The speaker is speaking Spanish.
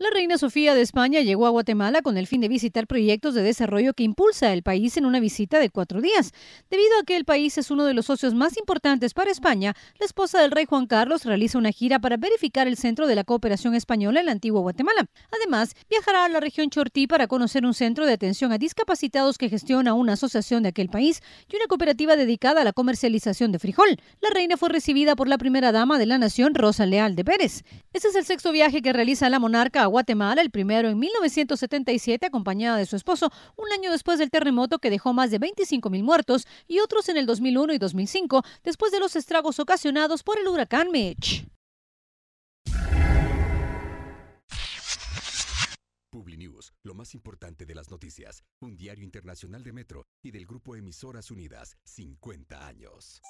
La reina Sofía de España llegó a Guatemala con el fin de visitar proyectos de desarrollo que impulsa el país en una visita de cuatro días. Debido a que el país es uno de los socios más importantes para España, la esposa del rey Juan Carlos realiza una gira para verificar el centro de la cooperación española en la antigua Guatemala. Además, viajará a la región Chortí para conocer un centro de atención a discapacitados que gestiona una asociación de aquel país y una cooperativa dedicada a la comercialización de frijol. La reina fue recibida por la primera dama de la nación, Rosa Leal de Pérez. Este es el sexto viaje que realiza la monarca Guatemala, el primero en 1977, acompañada de su esposo, un año después del terremoto que dejó más de 25 mil muertos y otros en el 2001 y 2005, después de los estragos ocasionados por el huracán Mitch. News lo más importante de las noticias, un diario internacional de Metro y del grupo Emisoras Unidas, 50 años.